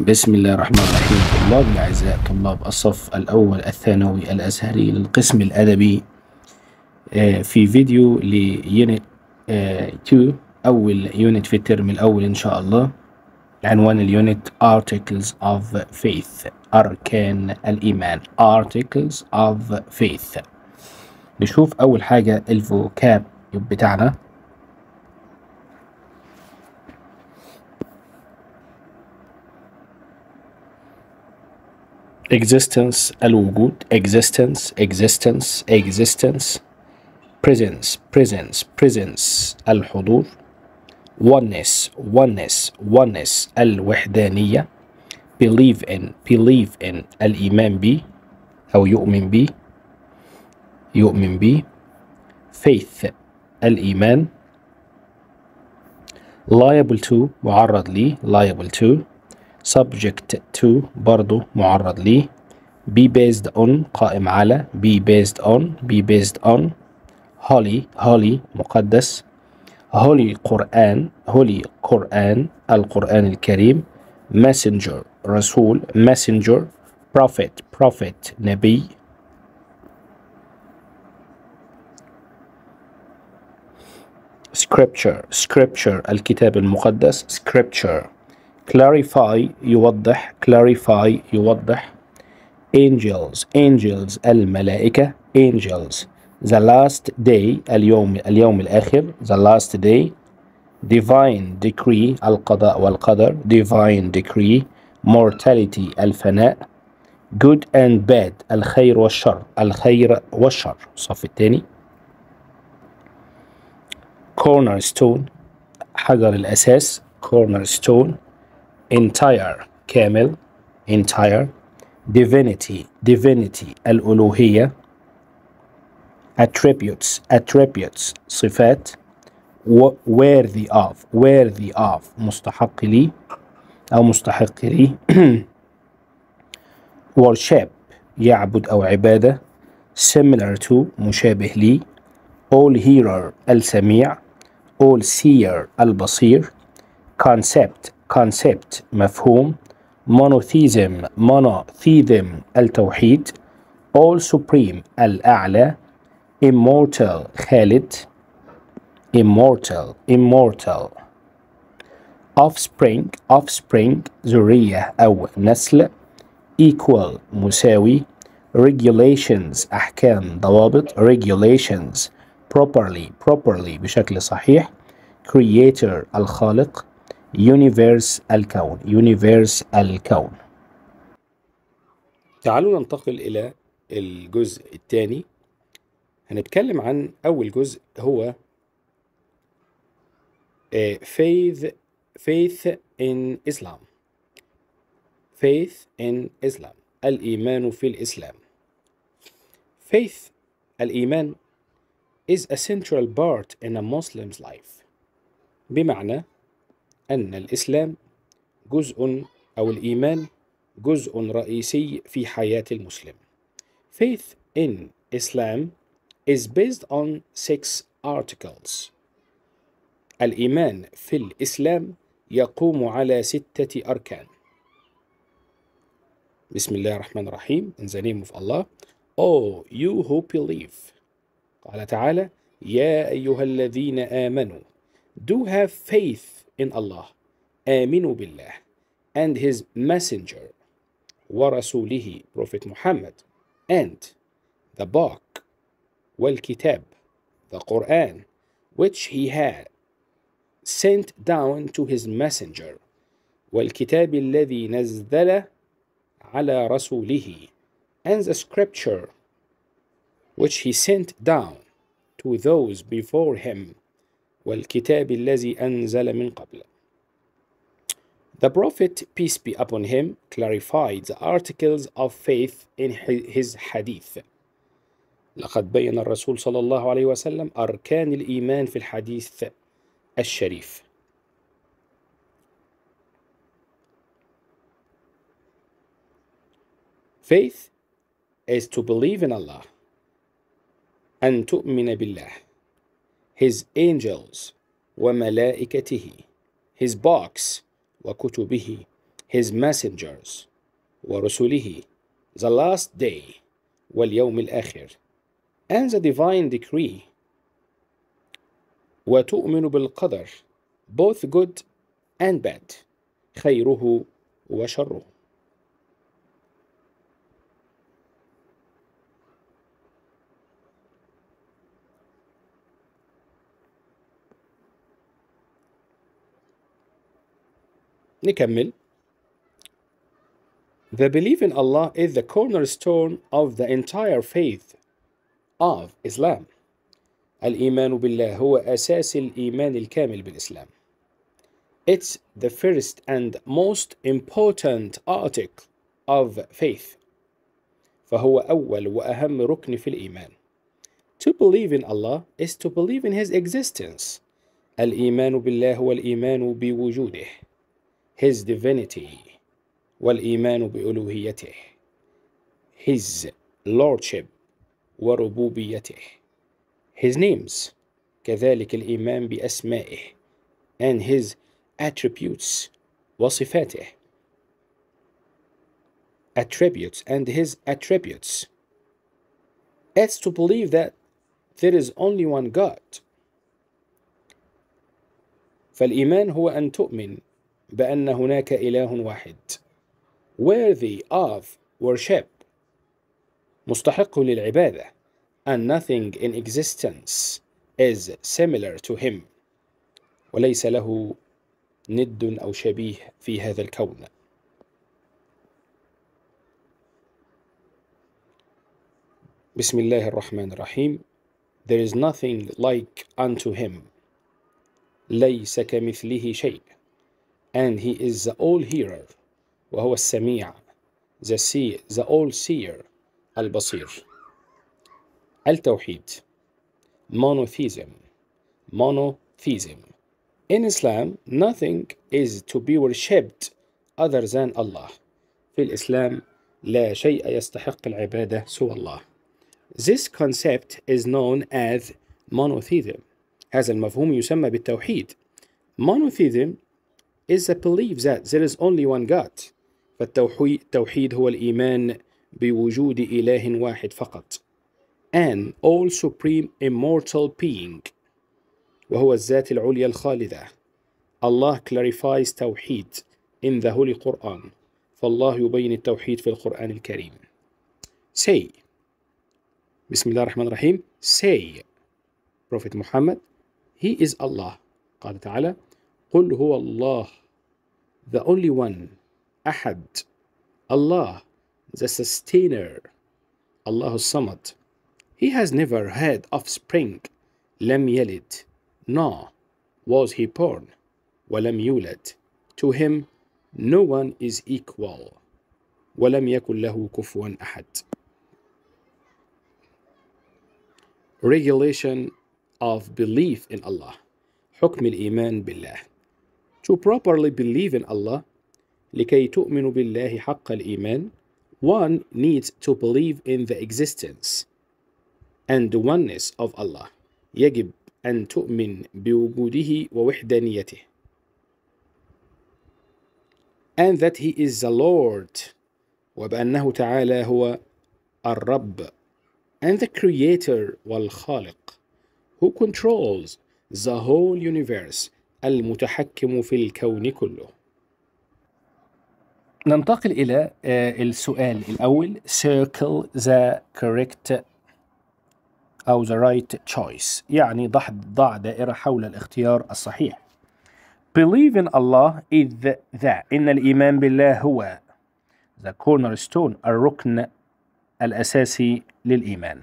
بسم الله الرحمن الرحيم طلاب الأعزاء طلاب الصف الأول الثانوي الأزهري للقسم الأدبي آه، في فيديو ليونت 2 آه، أول يونت في الترم الأول إن شاء الله عنوان اليونت Articles of Faith أركان الإيمان Articles of Faith نشوف أول حاجة الفوكاب بتاعنا existence الوجود existence existence existence presence presence presence الحضور oneness oneness oneness الوحدانية believe in believe in الإيمان bi, أو يؤمن bi, يؤمن bi. faith الإيمان liable to معرض لي liable to subject to برضو معرض ليه be based on قائم على be based on be based on holy holy مقدس holy القرآن holy القرآن القرآن الكريم messenger رسول messenger prophet prophet نبي scripture scripture الكتاب المقدس scripture clarify يوضح clarify يوضح angels angels الملائكة angels the last day اليوم اليوم الآخر the last day divine decree القضاء والقدر divine decree mortality الفناء good and bad الخير والشر الخير والشر صف الثاني cornerstone حجر الأساس cornerstone entire camel, entire divinity divinity uloheya, attributes attributes صفات worthy of worthy of مستحق لي أو مستحق لي worship يعبد أو عبادة similar to مشابه لي all hearer السميع all seer basir, concept concept مفهوم monotheism monotheism التوحيد all supreme الأعلى immortal خالد immortal immortal offspring offspring ذرية أو نسل equal مساوي regulations أحكام ضوابط regulations properly properly بشكل صحيح creator الخالق يونيفيرس الكون يونيفيرس الكون تعالوا ننتقل إلى الجزء الثاني هنتكلم عن أول جزء هو آه، faith faith in Islam faith in Islam الإيمان في الإسلام faith الإيمان is a central part in a Muslim's life بمعنى أن الإسلام جزء أو الإيمان جزء رئيسي في حياة المسلم. Faith in Islam is based on six articles. الإيمان في الإسلام يقوم على ستة أركان. بسم الله الرحمن الرحيم In the name of Allah Oh you who believe قال تعالى يا أيها الذين آمنوا Do have faith in Allah, aminu billah, and his messenger, wa rasulihi, Prophet Muhammad, and the book, wal kitab, the Quran, which he had sent down to his messenger, wal kitab الذي نزل على رسوله, and the scripture which he sent down to those before him والكتاب الذي أنزل من قبل. The Prophet, peace be upon him, clarified the articles of faith in his hadith. لقد بين الرسول صلى الله عليه وسلم أركان الإيمان في الحديث الشريف. Faith is to believe in Allah. أن تؤمن بالله. his angels وملائكته his box وكتبه his messengers ورسله the last day واليوم الآخر and the divine decree وتؤمن بالقدر both good and bad خيره وشره نكمل The belief in Allah is the cornerstone of the entire faith of Islam الإيمان بالله هو أساس الإيمان الكامل بالإسلام It's the first and most important article of faith فهو أول وأهم ركن في الإيمان To believe in Allah is to believe in His existence الإيمان بالله بوجوده his divinity والإيمان بألوهيته his lordship وربوبيته his names كذلك الإيمان بأسمائه and his attributes وصفاته attributes and his attributes it's to believe that there is only one God فالإيمان هو أن تؤمن بأن هناك إله واحد worthy of worship مستحق للعبادة and nothing in existence is similar to him وليس له ند أو شبيه في هذا الكون بسم الله الرحمن الرحيم There is nothing like unto him ليس كمثله شيء and he is the all hearer وهو السميع the see the all seer البصير التوحيد monotheism monotheism in Islam nothing is to be worshipped other than Allah في الإسلام لا شيء يستحق العبادة سوى الله This concept is known as monotheism هذا المفهوم يسمى بالتوحيد Monotheism is the belief that there is only one God فالتوحيد هو الإيمان بوجود إله واحد فقط and all supreme immortal being وهو الذات العليا الخالدة Allah clarifies توحيد in the Holy Quran فالله يبين التوحيد في القرآن الكريم say بسم الله الرحمن الرحيم say Prophet Muhammad he is Allah قال تعالى قل هو الله the only one, أحد Allah, the sustainer, Allahu Samad. He has never had offspring, لم يلد, nor was he born, ولم يولد. To him, no one is equal. ولم يكن له كفوا أحد. Regulation of belief in Allah. حكم الإيمان بالله. to properly believe in Allah لكي تؤمن بالله حق الإيمان one needs to believe in the existence and the oneness of Allah يجب أن تؤمن بوجوده ووحدانيته and that he is the Lord وبأنه تعالى هو الرب and the creator والخالق who controls the whole universe المتحكم في الكون كله ننتقل إلى آه، السؤال الأول circle the correct أو the right choice يعني ضع دائرة حول الاختيار الصحيح believe in Allah is that إن الإيمان بالله هو the cornerstone الركن الأساسي للإيمان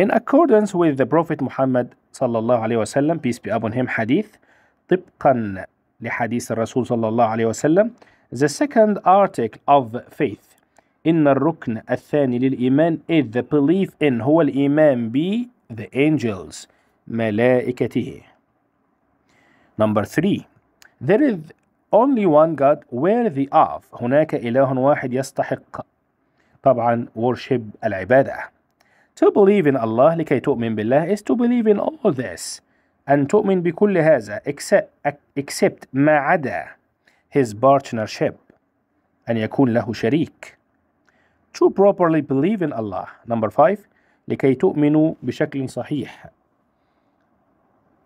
in accordance with the Prophet Muhammad صلى الله عليه وسلم peace be upon him حديث طبقا لحديث الرسول صلى الله عليه وسلم The second article of faith إن الركن الثاني للإيمان is the belief in هو الإيمان ب the angels ملائكته Number three There is only one God worthy of هناك إله واحد يستحق طبعا worship العبادة To believe in Allah لكي تؤمن بالله is to believe in all this أن تؤمن بكل هذا except ما عدا his partnership أن يكون له شريك to properly believe in Allah number five لكي تؤمنوا بشكل صحيح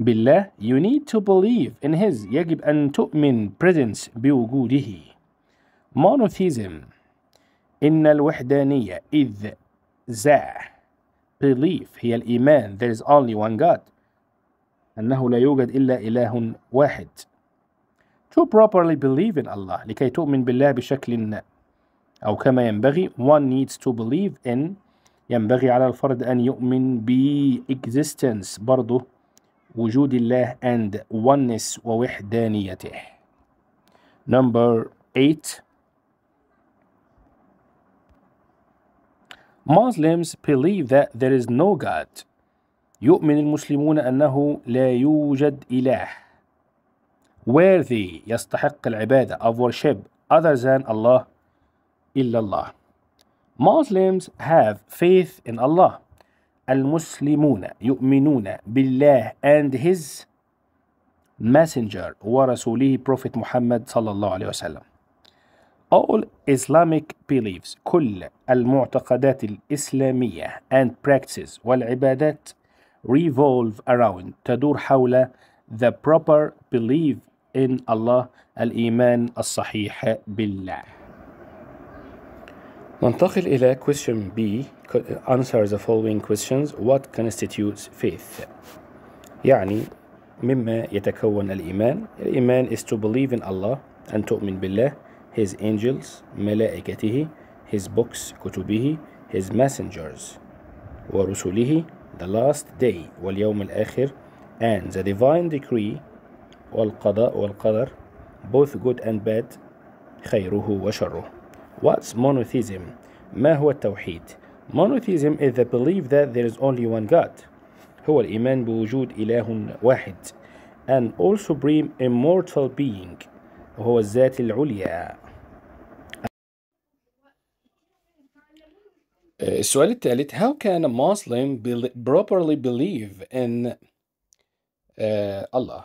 بالله you need to believe in his يجب أن تؤمن presence بوجوده monotheism إن الوحدانية إذ ذا belief هي الإيمان there is only one God أنه لا يوجد إلا إله واحد to properly believe in Allah لكي تؤمن بالله بشكل أو كما ينبغي one needs to believe in ينبغي على الفرد أن يؤمن ب existence برضه وجود الله and oneness ووحدانيته number eight Muslims believe that there is no God يؤمن المسلمون أنه لا يوجد إله worthy يستحق العبادة of worship other than Allah إلا الله Muslims have faith in Allah المسلمون يؤمنون بالله and his messenger ورسوله prophet محمد صلى الله عليه وسلم All Islamic beliefs كل المعتقدات الإسلامية and practices والعبادات revolve around تدور حول the proper belief in Allah الإيمان الصحيح بالله ننتقل إلى question B answer the following questions what constitutes faith يعني مما يتكون الإيمان الإيمان is to believe in Allah أن تؤمن بالله his angels ملائكته his books كتبه his messengers ورسله the last day واليوم الآخر and the divine decree والقضاء والقدر both good and bad خيره وشره What's monotheism? ما هو التوحيد؟ Monotheism is the belief that there is only one God هو الإيمان بوجود إله واحد an all supreme immortal being وهو الذات العليا السؤال الثالث how can a Muslim be properly believe in الله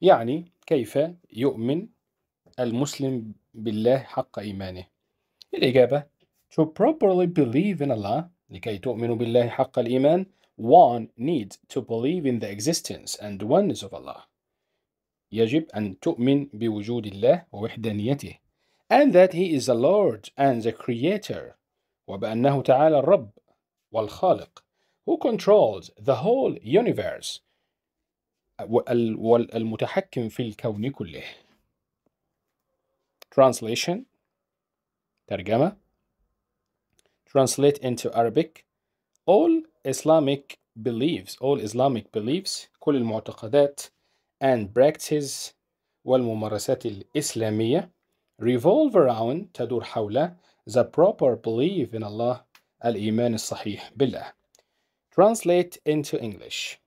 يعني كيف يؤمن المسلم بالله حق إيمانه الإجابة to properly believe in Allah لكي تؤمن بالله حق الإيمان one needs to believe in the existence and oneness of Allah يجب أن تؤمن بوجود الله ووحدانيته and that He is the Lord and the Creator وبأنه تعالى الرب والخالق who controls the whole universe والمتحكم في الكون كله Translation ترجمة Translate into Arabic All Islamic beliefs All Islamic beliefs كل المعتقدات and practices والممارسات الإسلامية revolve around تدور حول the proper belief in Allah الإيمان الصحيح بالله Translate into English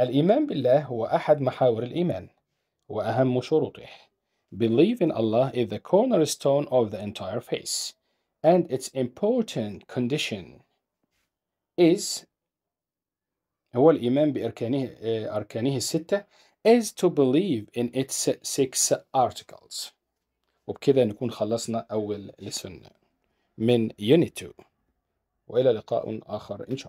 الإيمان بالله هو أحد محاور الإيمان وأهم شروطه Believe in Allah is the cornerstone of the entire faith and its important condition is هو الإيمان بأركانه أركانه الستة is to believe in its six articles وبكده نكون خلصنا أول لسن من يونيتو 2 وإلى لقاء آخر إن شاء الله